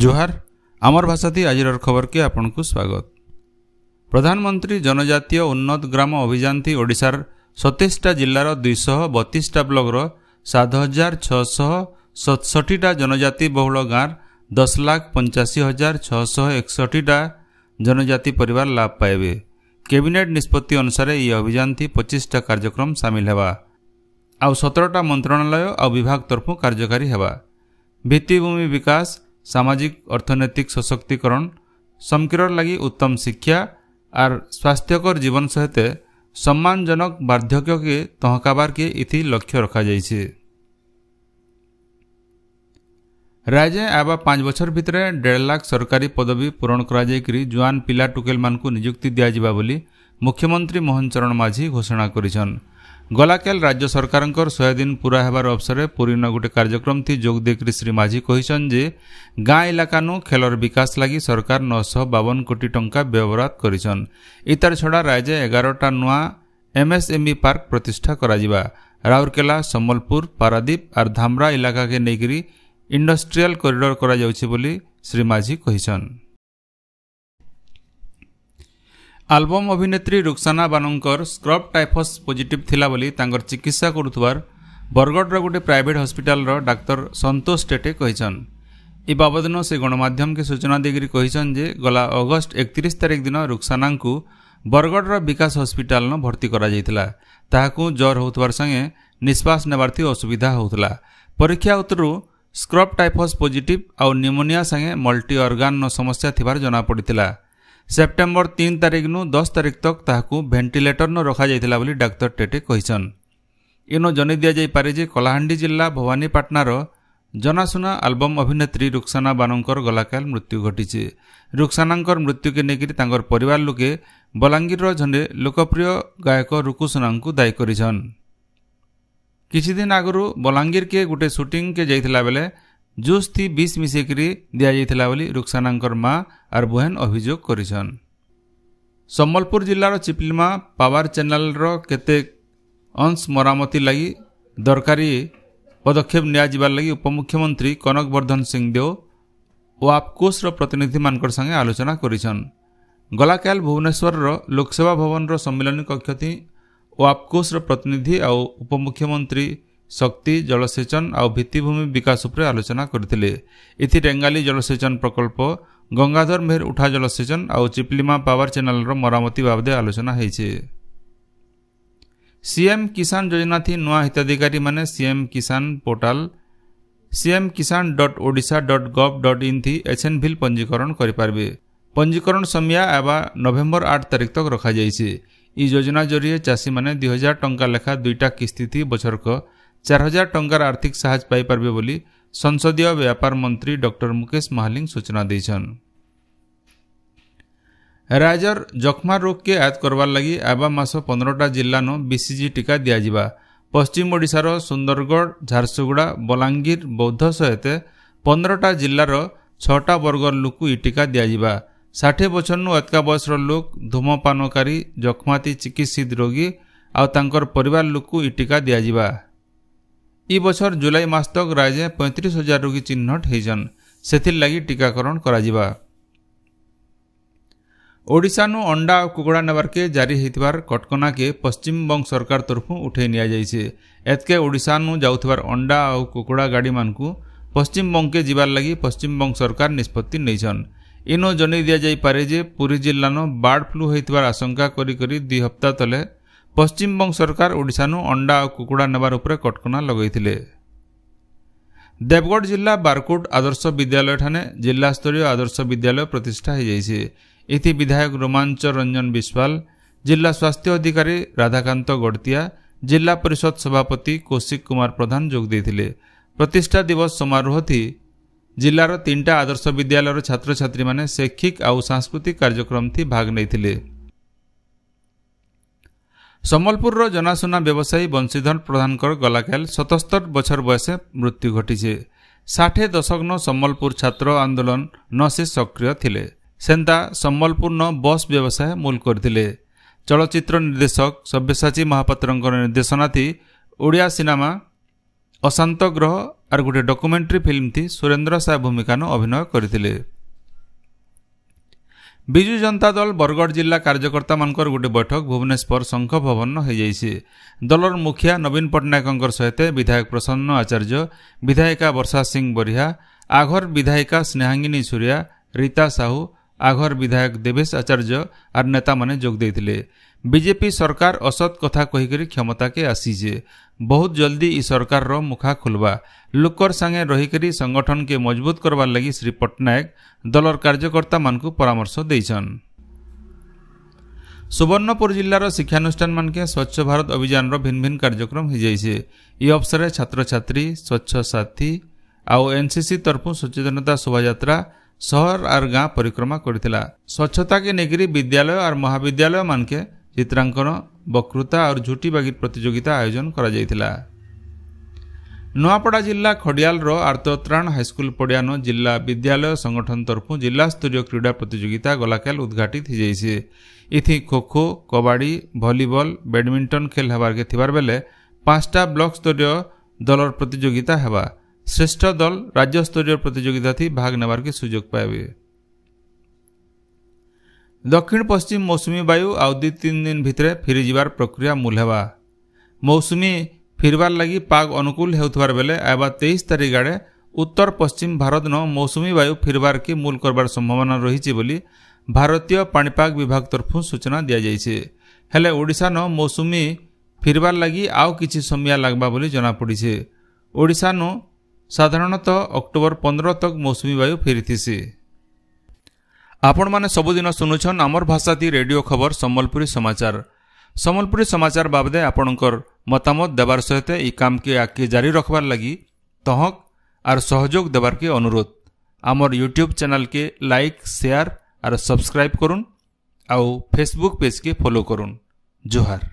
ଜୁହାର ଆମର ଭାଷାତି ଆଜିର ଖବରକେ ଆପଣଙ୍କୁ ସ୍ୱାଗତ ପ୍ରଧାନମନ୍ତ୍ରୀ ଜନଜାତୀୟ ଉନ୍ନତ ଗ୍ରାମ ଅଭିଯାନଟି ଓଡ଼ିଶାର ସତେଇଶଟା ଜିଲ୍ଲାର ଦୁଇଶହ ବତିଶଟା ବ୍ଲକର ସାତ ହଜାର ଛଅଶହ ସତଷଠିଟା ଜନଜାତି ବହୁଳ ଗାଁର ଦଶ ଲକ୍ଷ ପଞ୍ଚାଅଶୀ ହଜାର ଛଅଶହ ଏକଷଠିଟା ଜନଜାତି ପରିବାର ଲାଭ ପାଇବେ କ୍ୟାବିନେଟ୍ ନିଷ୍ପତ୍ତି ଅନୁସାରେ ଏହି ଅଭିଯାନଟି ପଚିଶଟା କାର୍ଯ୍ୟକ୍ରମ ସାମିଲ ହେବା ଆଉ ସତରଟା ମନ୍ତ୍ରଣାଳୟ ଆଉ ବିଭାଗ ତରଫୁ କାର୍ଯ୍ୟକାରୀ ହେବା ଭିତ୍ତିଭୂମି ବିକାଶ সামাজিক অর্থনৈতিক সশক্তিকরণ সমকিরর লাগি উত্তম শিক্ষা আর স্বাস্থ্যকর জীবন সহিতে সম্মানজনক বার্ধক্যকে তহকাবারকে ইতি লক্ষ্য রখা যাইছে রাজ্যে আবা পাঁচ বছর ভিতরে দেড় লাখ সরকারি পদবী পূরণ করা যাইকি জুয়ান পিলা টুকেল মানুষ নিযুক্তি দিয়া যা বলে মুখ্যমন্ত্রী মোহন চরণ মাঝি ঘোষণা করেছেন ଗଲାକାଲି ରାଜ୍ୟ ସରକାରଙ୍କର ଶହେ ଦିନ ପୁରା ହେବାର ଅବସରରେ ପୁରୀନ ଗୋଟିଏ କାର୍ଯ୍ୟକ୍ରମଟି ଯୋଗ ଦେଇକରି ଶ୍ରୀ ମାଝି କହିଛନ୍ତି ଯେ ଗାଁ ଇଲାକାନୁ ଖେଳର ବିକାଶ ଲାଗି ସରକାର ନଅଶହ ବାବନ କୋଟି ଟଙ୍କା ବ୍ୟବହାର କରିଛନ୍ ଇତାର ଛଡ଼ା ରାଜ୍ୟ ଏଗାରଟା ନୂଆ ଏମ୍ଏସ୍ଏମ୍ଇ ପାର୍କ ପ୍ରତିଷ୍ଠା କରାଯିବା ରାଉରକେଲା ସମ୍ବଲପୁର ପାରାଦୀପ ଆର୍ ଧାମ୍ରା ଇଲାକାକେ ନେଇକରି ଇଣ୍ଡଷ୍ଟ୍ରିଆଲ କରିଡର କରାଯାଉଛି ବୋଲି ଶ୍ରୀ ମାଝି କହିଛନ୍ତି ଆଲବମ୍ ଅଭିନେତ୍ରୀ ରୁକ୍ସାନା ବାନୋଙ୍କର ସ୍କ୍ରବ୍ ଟାଇଫସ୍ ପଜିଟିଭ୍ ଥିଲା ବୋଲି ତାଙ୍କର ଚିକିତ୍ସା କରୁଥିବାର ବରଗଡ଼ର ଗୋଟିଏ ପ୍ରାଇଭେଟ୍ ହସ୍ପିଟାଲର ଡାକ୍ତର ସନ୍ତୋଷ ଟେଟେ କହିଛନ୍ ଏ ବାବଦନ ସେ ଗଣମାଧ୍ୟମକେ ସୂଚନା ଦେଇକରି କହିଛନ୍ ଯେ ଗଲା ଅଗଷ୍ଟ ଏକତିରିଶ ତାରିଖ ଦିନ ରୁକ୍ସାନାଙ୍କୁ ବରଗଡ଼ର ବିକାଶ ହସ୍ପିଟାଲନ ଭର୍ତ୍ତି କରାଯାଇଥିଲା ତାହାକୁ ଜ୍ୱର ହେଉଥିବାର ସାଙ୍ଗେ ନିଶ୍ୱାସ ନେବାର୍ଥି ଅସୁବିଧା ହେଉଥିଲା ପରୀକ୍ଷା ଉତ୍ତରରୁ ସ୍କ୍ରବ୍ ଟାଇଫସ୍ ପଜିଟିଭ୍ ଆଉ ନିମୋନିଆ ସାଙ୍ଗେ ମଲ୍ଟି ଅର୍ଗାନର ସମସ୍ୟା ଥିବାର ଜଣାପଡ଼ିଥିଲା ସେପ୍ଟେମ୍ବର ତିନି ତାରିଖନୁ ଦଶ ତାରିଖ ତକ୍ ତାହାକୁ ଭେଣ୍ଟିଲେଟର୍ନ ରଖାଯାଇଥିଲା ବୋଲି ଡାକ୍ତର ଟେଟେ କହିଛନ୍ ଇନୁ ଜନେଇ ଦିଆଯାଇପାରେ ଯେ କଳାହାଣ୍ଡି ଜିଲ୍ଲା ଭବାନୀପାଟନାର ଜନାଶୁନା ଆଲବମ୍ ଅଭିନେତ୍ରୀ ରୁକ୍ସାନା ବାନୁଙ୍କର ଗଲାକାଲ ମୃତ୍ୟୁ ଘଟିଛି ରୁକ୍ସାନାଙ୍କର ମୃତ୍ୟୁକୁ ନେଇକରି ତାଙ୍କର ପରିବାର ଲୋକେ ବଲାଙ୍ଗୀରର ଜଣେ ଲୋକପ୍ରିୟ ଗାୟକ ରୁକୁସୁନାଙ୍କୁ ଦାୟୀ କରିଛନ୍ କିଛିଦିନ ଆଗରୁ ବଲାଙ୍ଗୀରକେ ଗୋଟିଏ ସୁଟିଂକେ ଯାଇଥିଲା ବେଳେ जुस मिसेकरी बिस मिसिकरी दिइलाब रुखसानाको मार बुहेन् अभियोग गरिन् सम्बलपुर जिप्लिमा पावार च्याने र केते अंश मरमति लागि दरकारी पदक्षेप निलागि उपमुख्यमन्त्री कनकवर्धन सिंह देव ओ आप्कुस प्रतिनिधि संगे आलोचना गरिन् गलाक भुवनेसर लोकसभा भवन ओ र प्रतिनिधि कक्षनिधि उपमुख्यमन्त्री ଶକ୍ତି ଜଳସେଚନ ଆଉ ଭିତ୍ତିଭୂମି ବିକାଶ ଉପରେ ଆଲୋଚନା କରିଥିଲେ ଏଥି ରେଙ୍ଗାଲି ଜଳସେଚନ ପ୍ରକଳ୍ପ ଗଙ୍ଗାଧର ମେହେର ଉଠା ଜଳସେଚନ ଆଉ ଚିପ୍ଲିମା ପାୱାର ଚ୍ୟାନେଲର ମରାମତି ବାବଦେ ଆଲୋଚନା ହୋଇଛି ସିଏମ୍ କିଷାନ ଯୋଜନାଥି ନୂଆ ହିତାଧିକାରୀମାନେ CM Kisan portal CM Kisan dot Odisha dot gov dot in ଥି ଇନ୍ଥି ଭିଲ୍ ପଞ୍ଜୀକରଣ କରିପାରିବେ ପଞ୍ଜୀକରଣ ସମୟ ଏବା ନଭେମ୍ବର ଆଠ ତାରିଖ ତକ ରଖାଯାଇଛି ଇ ଯୋଜନା ଜରିଏ ଚାଷୀମାନେ ଦୁଇ ହଜାର ଟଙ୍କା ଲେଖା ଦୁଇଟା କିସ୍ତି ବଛରକ ଚାରି ହଜାର ଟଙ୍କାର ଆର୍ଥିକ ସାହାଯ୍ୟ ପାଇପାରିବେ ବୋଲି ସଂସଦୀୟ ବ୍ୟାପାର ମନ୍ତ୍ରୀ ଡକ୍ଟର ମୁକେଶ ମହାଲିଙ୍ଗ ସୂଚନା ଦେଇଛନ୍ ରାଜ୍ୟର ଯକ୍ଷ୍ମା ରୋଗକେ ଆୟତ କରିବାର ଲାଗି ଆବା ମାସ ପନ୍ଦରଟା ଜିଲ୍ଲାନ ବିସିଜି ଟିକା ଦିଆଯିବା ପଶ୍ଚିମ ଓଡ଼ିଶାର ସୁନ୍ଦରଗଡ଼ ଝାରସୁଗୁଡ଼ା ବଲାଙ୍ଗୀର ବୌଦ୍ଧ ସହିତ ପନ୍ଦରଟା ଜିଲ୍ଲାର ଛଅଟା ବର୍ଗର ଲୋକ ଏ ଟିକା ଦିଆଯିବା ଷାଠିଏ ବର୍ଷରୁ ଅଧିକା ବୟସର ଲୋକ ଧୂମପାନକାରୀ ଯକ୍ଷ୍ମାତି ଚିକିତ୍ସିତ ରୋଗୀ ଆଉ ତାଙ୍କର ପରିବାର ଲୋକ ଏ ଟିକା ଦିଆଯିବା ଇ ବଛର ଜୁଲାଇ ମାସ ତକ ରାଇଜେ ପଇଁତିରିଶ ହଜାର ରୋଗୀ ଚିହ୍ନଟ ହେଇଛନ୍ ସେଥିର୍ଲାଗି ଟିକାକରଣ କରାଯିବା ଓଡ଼ିଶାନୁ ଅଣ୍ଡା ଆଉ କୁକୁଡ଼ା ନେବାର୍କେ ଜାରି ହେଇଥିବାର କଟକଣାକେ ପଶ୍ଚିମବଙ୍ଗ ସରକାର ତରଫୁ ଉଠେଇ ନିଆଯାଇଛି ଏତ୍କେ ଓଡ଼ିଶାନୁ ଯାଉଥିବାର ଅଣ୍ଡା ଆଉ କୁକୁଡ଼ା ଗାଡ଼ିମାନଙ୍କୁ ପଶ୍ଚିମବଙ୍ଗକେ ଯିବାର୍ ଲାଗି ପଶ୍ଚିମବଙ୍ଗ ସରକାର ନିଷ୍ପତ୍ତି ନେଇଛନ୍ ଇନୁ ଜନେଇ ଦିଆଯାଇପାରେ ଯେ ପୁରୀ ଜିଲ୍ଲାନ ବାର୍ଡ ଫ୍ଲୁ ହୋଇଥିବାର ଆଶଙ୍କା କରି କରି ଦୁଇ ହପ୍ତାହ ତଳେ ପଶ୍ଚିମବଙ୍ଗ ସରକାର ଓଡ଼ିଶାନୁ ଅଣ୍ଡା ଆଉ କୁକୁଡ଼ା ନେବାର ଉପରେ କଟକଣା ଲଗାଇଥିଲେ ଦେବଗଡ଼ ଜିଲ୍ଲା ବାରକୋଟ ଆଦର୍ଶ ବିଦ୍ୟାଳୟଠାରେ ଜିଲ୍ଲାସ୍ତରୀୟ ଆଦର୍ଶ ବିଦ୍ୟାଳୟ ପ୍ରତିଷ୍ଠା ହୋଇଯାଇଛି ଏଥି ବିଧାୟକ ରୋମାଞ୍ଚ ରଞ୍ଜନ ବିଶ୍ୱାଲ ଜିଲ୍ଲା ସ୍ୱାସ୍ଥ୍ୟ ଅଧିକାରୀ ରାଧାକାନ୍ତ ଗଡ଼ତିଆ ଜିଲ୍ଲା ପରିଷଦ ସଭାପତି କୌଶିକ କୁମାର ପ୍ରଧାନ ଯୋଗ ଦେଇଥିଲେ ପ୍ରତିଷ୍ଠା ଦିବସ ସମାରୋହଟି ଜିଲ୍ଲାର ତିନିଟା ଆଦର୍ଶ ବିଦ୍ୟାଳୟର ଛାତ୍ରଛାତ୍ରୀମାନେ ଶୈକ୍ଷିକ ଆଉ ସାଂସ୍କୃତିକ କାର୍ଯ୍ୟକ୍ରମଟି ଭାଗ ନେଇଥିଲେ ସମ୍ବଲପୁରର ଜନାଶୁନା ବ୍ୟବସାୟୀ ବଂଶୀଧର ପ୍ରଧାନଙ୍କର ଗଲାକାଲି ସତସ୍ତର ବଛର ବୟସରେ ମୃତ୍ୟୁ ଘଟିଛି ଷାଠିଏ ଦଶକ ନ ସମ୍ବଲପୁର ଛାତ୍ର ଆନ୍ଦୋଳନ ନ ସେ ସକ୍ରିୟ ଥିଲେ ସେନ୍ତା ସମ୍ବଲପୁର ନ ବସ୍ ବ୍ୟବସାୟ ମୂଲ କରିଥିଲେ ଚଳଚ୍ଚିତ୍ର ନିର୍ଦ୍ଦେଶକ ସବ୍ୟସାଚୀ ମହାପାତ୍ରଙ୍କର ନିର୍ଦ୍ଦେଶନାଥି ଓଡ଼ିଆ ସିନେମା ଅଶାନ୍ତ ଗ୍ରହ ଆର୍ ଗୋଟିଏ ଡକ୍ୟୁମେଣ୍ଟାରୀ ଥି ସୁରେନ୍ଦ୍ର ସାହ ଭୂମିକାନ ଅଭିନୟ କରିଥିଲେ ବିଜୁ ଜନତା ଦଳ ବରଗଡ଼ ଜିଲ୍ଲା କାର୍ଯ୍ୟକର୍ତ୍ତାମାନଙ୍କର ଗୋଟିଏ ବୈଠକ ଭୁବନେଶ୍ୱର ଶଙ୍ଖ ଭବନ ହୋଇଯାଇଛି ଦଳର ମୁଖିଆ ନବୀନ ପଟ୍ଟନାୟକଙ୍କର ସହିତ ବିଧାୟକ ପ୍ରସନ୍ନ ଆଚାର୍ଯ୍ୟ ବିଧାୟିକା ବର୍ଷା ସିଂ ବରିହା ଆଘର ବିଧାୟିକା ସ୍ନେହାଙ୍ଗିନୀ ସୁରିଆ ରୀତା ସାହୁ ଆଘର ବିଧାୟକ ଦେବେଶ ଆଚାର୍ଯ୍ୟ ଆର୍ ନେତାମାନେ ଯୋଗ ଦେଇଥିଲେ ବିଜେପି ସରକାର ଅସତ୍ କଥା କହିକରି କ୍ଷମତାକେ ଆସିଛେ ବହୁତ ଜଲ୍ଦି ଇ ସରକାରର ମୁଖା ଖୋଲ୍ବା ଲୋକର ସାଙ୍ଗେ ରହିକରି ସଂଗଠନକେ ମଜବୁତ କରବାର୍ ଲାଗି ଶ୍ରୀ ପଟ୍ଟନାୟକ ଦଳର କାର୍ଯ୍ୟକର୍ତ୍ତାମାନଙ୍କୁ ପରାମର୍ଶ ଦେଇଛନ୍ ସୁବର୍ଣ୍ଣପୁର ଜିଲ୍ଲାର ଶିକ୍ଷାନୁଷ୍ଠାନମାନଙ୍କେ ସ୍ୱଚ୍ଛ ଭାରତ ଅଭିଯାନର ଭିନ୍ନ ଭିନ୍ନ କାର୍ଯ୍ୟକ୍ରମ ହୋଇଯାଇଛେ ଇ ଅବସରରେ ଛାତ୍ରଛାତ୍ରୀ ସ୍ୱଚ୍ଛ ସାଥୀ ଆଉ ଏନ୍ସିସି ତରଫୁ ସଚେତନତା ଶୋଭାଯାତ୍ରା ସହର ଆର୍ ଗାଁ ପରିକ୍ରମା କରିଥିଲା ସ୍ୱଚ୍ଛତାକେ ନେଇକରି ବିଦ୍ୟାଳୟ ଆର୍ ମହାବିଦ୍ୟାଳୟ ମାନକେ ଚିତ୍ରାଙ୍କନ ବକ୍ତୃତା ଆର୍ ଝୁଟି ବାଗିର ପ୍ରତିଯୋଗିତା ଆୟୋଜନ କରାଯାଇଥିଲା ନୂଆପଡ଼ା ଜିଲ୍ଲା ଖଡ଼ିଆଲର ଆର୍ତ୍ତତ୍ରାଣ ହାଇସ୍କୁଲ ପଡ଼ିଆନ ଜିଲ୍ଲା ବିଦ୍ୟାଳୟ ସଂଗଠନ ତରଫୁ ଜିଲ୍ଲାସ୍ତରୀୟ କ୍ରୀଡ଼ା ପ୍ରତିଯୋଗିତା ଗଲାକାଲ ଉଦ୍ଘାଟିତ ହେଇଯାଇଛେ ଇଥି ଖୋଖୋ କବାଡ଼ି ଭଲିବଲ ବ୍ୟାଡ଼ମିଣ୍ଟନ ଖେଲ ହେବାର୍କେ ଥିବାର ବେଲେ ପାଞ୍ଚଟା ବ୍ଲକସ୍ତରୀୟ ଦଲର ପ୍ରତିଯୋଗିତା ହେବା ଶ୍ରେଷ୍ଠ ଦଳ ରାଜ୍ୟସ୍ତରୀୟ ପ୍ରତିଯୋଗିତା ଥି ଭାଗ ନେବାର କି ସୁଯୋଗ ପାଇବେ ଦକ୍ଷିଣ ପଶ୍ଚିମ ମୌସୁମୀ ବାୟୁ ଆଉ ଦୁଇ ତିନି ଦିନ ଭିତରେ ଫେରିଯିବାର ପ୍ରକ୍ରିୟା ମୂଲ ହେବା ମୌସୁମୀ ଫେରିବାର ଲାଗି ପାଗ ଅନୁକୂଳ ହେଉଥିବାର ବେଳେ ଆଇବା ତେଇଶ ତାରିଖ ଆଡ଼େ ଉତ୍ତର ପଶ୍ଚିମ ଭାରତନ ମୌସୁମୀ ବାୟୁ ଫେରିବାର କି ମୂଲ କରିବାର ସମ୍ଭାବନା ରହିଛି ବୋଲି ଭାରତୀୟ ପାଣିପାଗ ବିଭାଗ ତରଫରୁ ସୂଚନା ଦିଆଯାଇଛି ହେଲେ ଓଡ଼ିଶା ନ ମୌସୁମୀ ଫେରିବାର ଲାଗି ଆଉ କିଛି ସମୟ ଲାଗିବା ବୋଲି ଜଣାପଡ଼ିଛି ଓଡ଼ିଶା ଓଡ଼ିଶାନୁ ସାଧାରଣତଃ ଅକ୍ଟୋବର ପନ୍ଦର ତକ୍ ମୌସୁମୀ ବାୟୁ ଫେରିଥିସି ଆପଣମାନେ ସବୁଦିନ ଶୁଣୁଛନ୍ ଆମର ଭାଷାତି ରେଡ଼ିଓ ଖବର ସମ୍ବଲପୁରୀ ସମାଚାର ସମ୍ବଲପୁରୀ ସମାଚାର ବାବଦେ ଆପଣଙ୍କର ମତାମତ ଦେବାର ସହିତ ଏହି କାମକେ ଆଗକେ ଜାରି ରଖବାର ଲାଗି ତହକ ଆର୍ ସହଯୋଗ ଦେବାରକେ ଅନୁରୋଧ ଆମର ୟୁଟ୍ୟୁବ୍ ଚ୍ୟାନେଲକେ ଲାଇକ୍ ସେୟାର ଆର୍ ସବସ୍କ୍ରାଇବ୍ କରୁନ୍ ଆଉ ଫେସବୁକ୍ ପେଜ୍କେ ଫଲୋ କରୁନ୍ ଜୁହାର